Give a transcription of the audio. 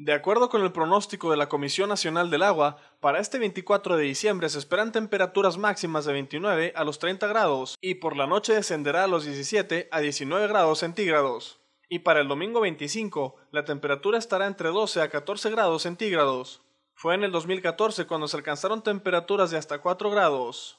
De acuerdo con el pronóstico de la Comisión Nacional del Agua, para este 24 de diciembre se esperan temperaturas máximas de 29 a los 30 grados y por la noche descenderá a los 17 a 19 grados centígrados. Y para el domingo 25, la temperatura estará entre 12 a 14 grados centígrados. Fue en el 2014 cuando se alcanzaron temperaturas de hasta 4 grados.